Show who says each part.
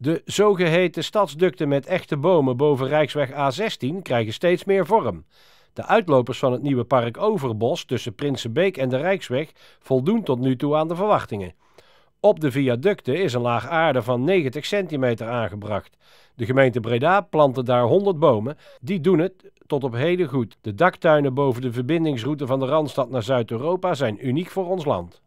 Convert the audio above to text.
Speaker 1: De zogeheten stadsducten met echte bomen boven Rijksweg A16 krijgen steeds meer vorm. De uitlopers van het nieuwe park Overbos tussen Prinsenbeek en de Rijksweg voldoen tot nu toe aan de verwachtingen. Op de viaducten is een laag aarde van 90 centimeter aangebracht. De gemeente Breda plantte daar 100 bomen. Die doen het tot op heden goed. De daktuinen boven de verbindingsroute van de Randstad naar Zuid-Europa zijn uniek voor ons land.